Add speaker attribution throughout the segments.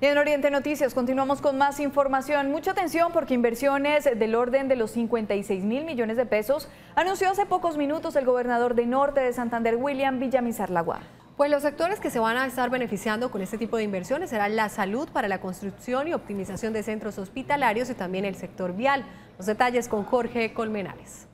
Speaker 1: Y en Oriente Noticias continuamos con más información. Mucha atención porque inversiones del orden de los 56 mil millones de pesos anunció hace pocos minutos el gobernador de Norte de Santander, William Villamizar Laguar. Pues los sectores que se van a estar beneficiando con este tipo de inversiones serán la salud para la construcción y optimización de centros hospitalarios y también el sector vial. Los detalles con Jorge Colmenares.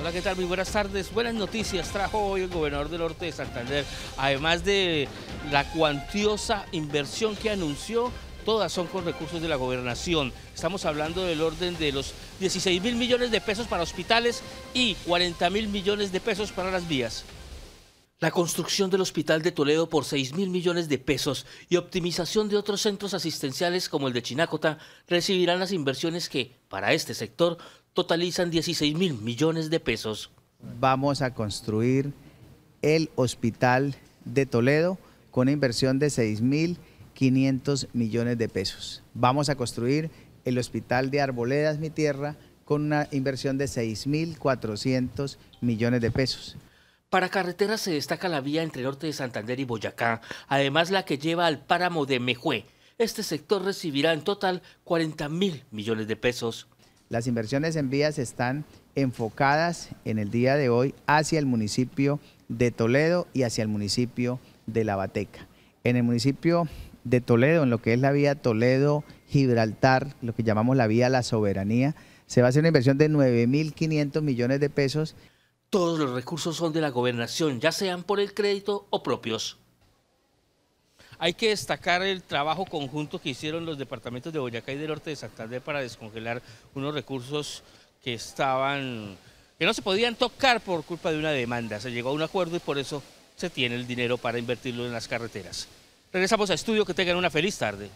Speaker 2: Hola, ¿qué tal? Muy buenas tardes. Buenas noticias trajo hoy el gobernador del norte de Santander. Además de la cuantiosa inversión que anunció, todas son con recursos de la gobernación. Estamos hablando del orden de los 16 mil millones de pesos para hospitales y 40 mil millones de pesos para las vías. La construcción del Hospital de Toledo por 6 mil millones de pesos y optimización de otros centros asistenciales como el de Chinácota recibirán las inversiones que, para este sector, totalizan 16 mil millones de pesos.
Speaker 3: Vamos a construir el Hospital de Toledo con una inversión de 6 mil 500 millones de pesos. Vamos a construir el Hospital de Arboledas, mi tierra, con una inversión de 6 mil 400 millones de pesos.
Speaker 2: Para carreteras se destaca la vía entre norte de Santander y Boyacá, además la que lleva al páramo de Mejué. Este sector recibirá en total 40 mil millones de pesos.
Speaker 3: Las inversiones en vías están enfocadas en el día de hoy hacia el municipio de Toledo y hacia el municipio de La Bateca. En el municipio de Toledo, en lo que es la vía Toledo-Gibraltar, lo que llamamos la vía La Soberanía, se va a hacer una inversión de 9.500 millones de pesos
Speaker 2: todos los recursos son de la gobernación, ya sean por el crédito o propios. Hay que destacar el trabajo conjunto que hicieron los departamentos de Boyacá y del Norte de Santander para descongelar unos recursos que estaban que no se podían tocar por culpa de una demanda. Se llegó a un acuerdo y por eso se tiene el dinero para invertirlo en las carreteras. Regresamos a estudio, que tengan una feliz tarde.